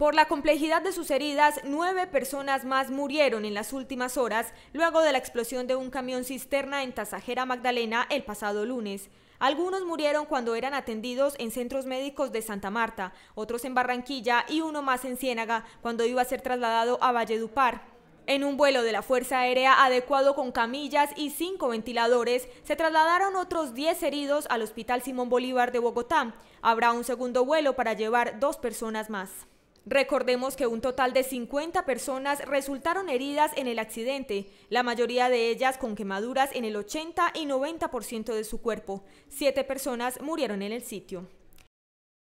Por la complejidad de sus heridas, nueve personas más murieron en las últimas horas luego de la explosión de un camión cisterna en Tasajera Magdalena el pasado lunes. Algunos murieron cuando eran atendidos en centros médicos de Santa Marta, otros en Barranquilla y uno más en Ciénaga cuando iba a ser trasladado a Valledupar. En un vuelo de la Fuerza Aérea adecuado con camillas y cinco ventiladores, se trasladaron otros 10 heridos al Hospital Simón Bolívar de Bogotá. Habrá un segundo vuelo para llevar dos personas más. Recordemos que un total de 50 personas resultaron heridas en el accidente, la mayoría de ellas con quemaduras en el 80 y 90% de su cuerpo. Siete personas murieron en el sitio.